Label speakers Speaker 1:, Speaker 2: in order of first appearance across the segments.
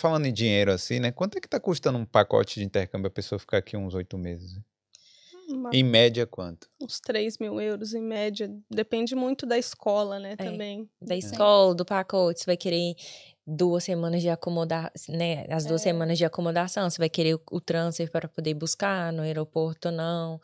Speaker 1: Falando em dinheiro assim, né? Quanto é que tá custando um pacote de intercâmbio a pessoa ficar aqui uns oito meses? Uma... Em média, quanto?
Speaker 2: Uns 3 mil euros, em média. Depende muito da escola, né, é, também. Da é. escola,
Speaker 3: é. do pacote. Você vai querer duas semanas de acomodação, né? As duas é. semanas de acomodação. Você vai querer o, o transfer para poder buscar no aeroporto ou não.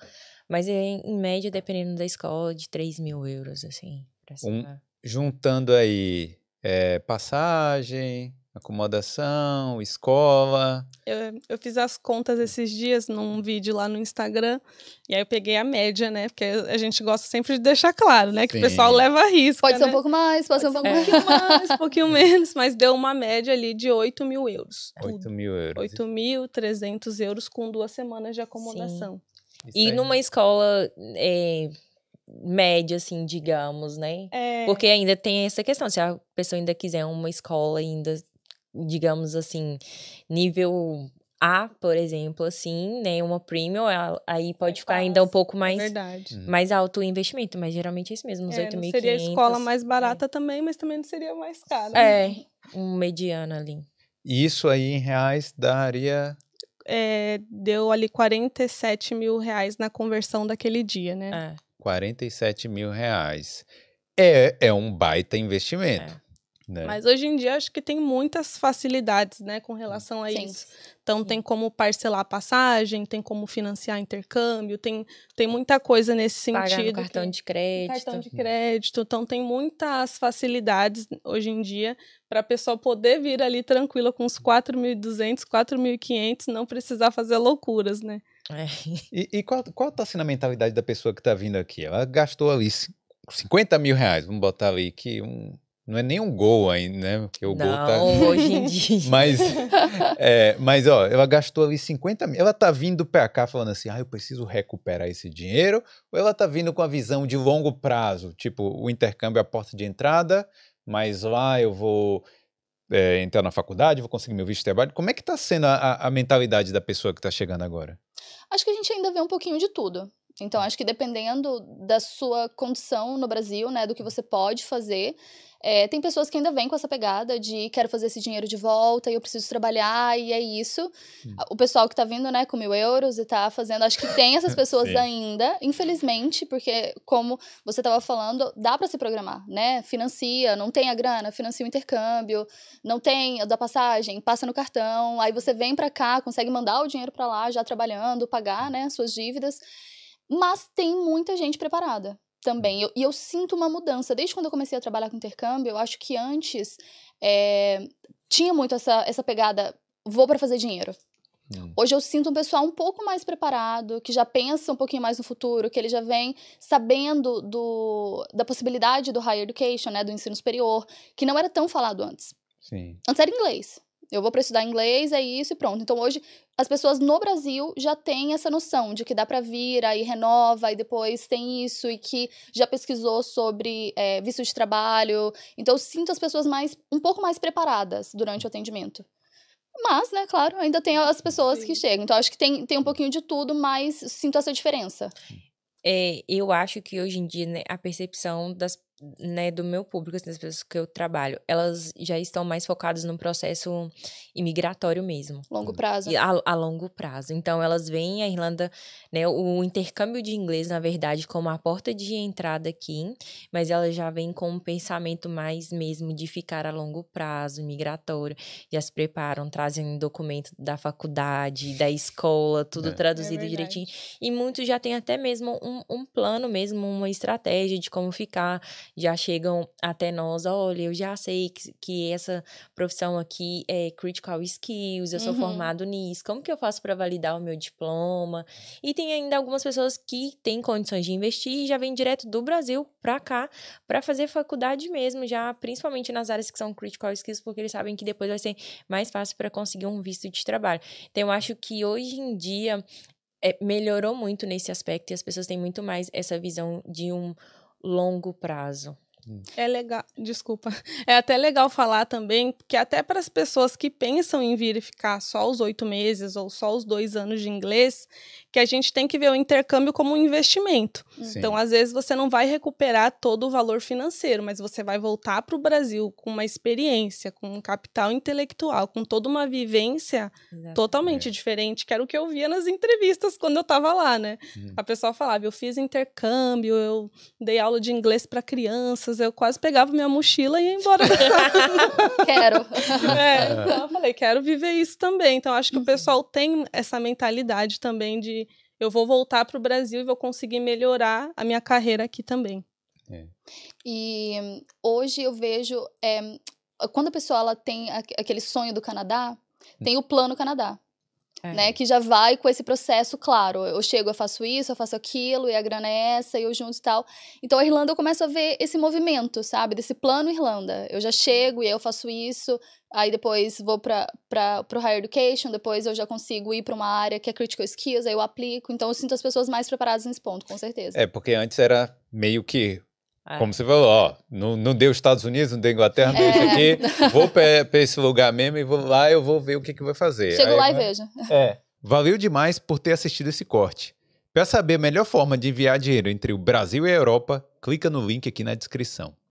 Speaker 3: Mas em, é, em, média, dependendo da escola, de 3 mil euros, assim.
Speaker 1: Um, juntando aí eh, passagem, acomodação, escola.
Speaker 2: Eu, eu, fiz as contas hum. esses dias num vídeo lá no Instagram, e aí eu peguei a média, né? Porque a gente gosta sempre de deixar claro, né? Que o pessoal leva risco. Pode né? ser um pouco
Speaker 4: mais, pode, ser um, é. pouquinho mais,
Speaker 2: um pouquinho menos, mas deu uma média ali de 8 mil euros. 8 mil euros. 8 mil, 300 euros com duas semanas de acomodação.
Speaker 3: E numa escola. É média, assim, digamos, né? É... Porque ainda tem essa questão, se a pessoa ainda quiser uma escola ainda digamos assim, nível a, por exemplo, assim, né? Uma premium, aí é pode ficar ainda um pouco é mais, Verdade. Hum. mais alto o investimento, mas geralmente é isso mesmo, uns é, 8.500. Seria a escola mais é. barata
Speaker 2: é. também, mas também não seria mais cara. É, né?
Speaker 3: um mediano ali.
Speaker 1: Isso aí em reais daria.
Speaker 2: É, deu ali 47 mil reais na conversão daquele dia, né? É.
Speaker 1: 47 mil reais. É, é um baita investimento. É. Né? Mas
Speaker 2: hoje em dia acho que tem muitas facilidades, né, com relação a Sim. isso. Então Sim. tem como parcelar a passagem, tem como financiar intercâmbio, tem, tem muita coisa nesse sentido. Pagar cartão que... de crédito. Cartão de crédito. Então tem muitas facilidades hoje em dia para a pessoa poder vir ali tranquila com os 4.200, 4.500, não precisar fazer loucuras, né?
Speaker 1: É. E, e, qual, qual tá a mentalidade da pessoa que está vindo aqui? Ela gastou ali 50 mil reais, vamos botar ali que um não é nem um gol ainda, né? Porque o não, gol tá. hoje em dia. mas, é, mas, ó, ela gastou ali 50 mil. Ela tá vindo pra cá falando assim, ah, eu preciso recuperar esse dinheiro. Ou ela tá vindo com a visão de longo prazo, tipo, o intercâmbio é a porta de entrada, mas lá eu vou é, entrar na faculdade, vou conseguir meu visto de trabalho. Como é que tá sendo a, a mentalidade da pessoa que tá chegando agora?
Speaker 4: Acho que a gente ainda vê um pouquinho de tudo. Então, acho que dependendo da sua condição no Brasil, né, do que você pode fazer, é, tem pessoas que ainda vêm com essa pegada de quero fazer esse dinheiro de volta e eu preciso trabalhar e é isso. Hum. O pessoal que está vindo, né, com mil euros e está fazendo, acho que tem essas pessoas ainda, infelizmente, porque como você estava falando, dá para se programar, né? Financia, não tem a grana, financia o intercâmbio, não tem da passagem, passa no cartão, aí você vem para cá, consegue mandar o dinheiro para lá já trabalhando, pagar, né, suas dívidas. Mas tem muita gente preparada também. Hum. Eu, e eu sinto uma mudança. Desde quando eu comecei a trabalhar com intercâmbio, eu acho que antes é, tinha muito essa, essa pegada: vou para fazer dinheiro. Não. Hum. Hoje eu sinto um pessoal um pouco mais preparado, que já pensa um pouquinho mais no futuro, que ele já vem sabendo do, da possibilidade do higher education, né, do ensino superior, que não era tão falado antes. Sim. Antes era inglês. Eu vou para estudar inglês, é isso e pronto. Então hoje as pessoas no Brasil já têm essa noção de que dá para vir, aí renova e depois tem isso e que já pesquisou sobre é, visto de trabalho. Então eu sinto as pessoas mais um pouco mais preparadas durante o atendimento. Mas, né, claro, ainda tem as pessoas Sim. que chegam. Então acho que tem, tem um pouquinho de tudo, mas sinto essa
Speaker 3: diferença. É, eu acho que hoje em dia né, a percepção das, né, do meu público, assim, das pessoas que eu trabalho, elas já estão mais focadas no processo imigratório mesmo. Longo hum. prazo. A, a, longo prazo. Então, elas veem a Irlanda, né, o intercâmbio de inglês, na verdade, como a porta de entrada aqui, mas elas já vêm com um pensamento mais mesmo de ficar a longo prazo, migratório, já se preparam, trazem documento da faculdade, da escola, tudo é. é traduzido é direitinho. E muitos já têm até mesmo um, um plano mesmo, uma estratégia de como ficar já chegam até nós, olha, eu já sei que, que essa profissão aqui é critical skills, eu sou uhum. formado nisso, como que eu faço para validar o meu diploma? E tem ainda algumas pessoas que têm condições de investir e já vêm direto do Brasil para cá para fazer faculdade mesmo, já principalmente nas áreas que são critical skills, porque eles sabem que depois vai ser mais fácil para conseguir um visto de trabalho. Então eu acho que hoje em dia é, melhorou muito nesse aspecto e as pessoas têm muito mais essa visão de um longo prazo. Hum. É legal, desculpa. É até legal falar também, porque até para as pessoas que pensam
Speaker 2: em vir e ficar só os oito meses ou só os dois anos de inglês, que a gente tem que ver o intercâmbio como um investimento. Sim. Então, às vezes, você não vai recuperar todo o valor financeiro, mas você vai voltar para o Brasil com uma experiência, com um capital intelectual, com toda uma vivência Exatamente. totalmente diferente, que era o que eu via nas entrevistas quando eu estava lá, né? Uhum. A pessoa falava, eu fiz intercâmbio, eu dei aula de inglês para crianças, eu quase pegava minha mochila e ia embora. quero. É, é, então eu falei, quero viver isso também. Então acho que uhum. o pessoal tem essa mentalidade também de eu vou voltar para o Brasil e vou conseguir melhorar a minha carreira aqui também. É. E
Speaker 4: hoje eu vejo é, quando a pessoa ela tem aquele sonho do Canadá, tem o plano Canadá. É. Né, que já vai com esse processo, claro. Eu chego, eu faço isso, eu faço aquilo, e a grana é essa, e eu junto e tal. Então a Irlanda eu começo a ver esse movimento, sabe? Desse plano Irlanda. Eu já chego e eu faço isso, aí depois vou para o Higher Education, depois eu já consigo ir para uma área que é Critical Skills, aí eu aplico. Então eu sinto as pessoas mais preparadas nesse ponto, com certeza. É,
Speaker 1: porque antes era meio que é. Como você falou, ó, não, não deu Estados Unidos, não deu Inglaterra, não deu é. isso aqui, vou para esse lugar mesmo e vou lá, eu vou ver o que, que vai fazer. Chego Aí, lá e
Speaker 4: veja. vejo. É.
Speaker 1: Valeu demais por ter assistido esse corte. Para saber a melhor forma de enviar dinheiro entre o Brasil e a Europa, clica no link aqui na descrição.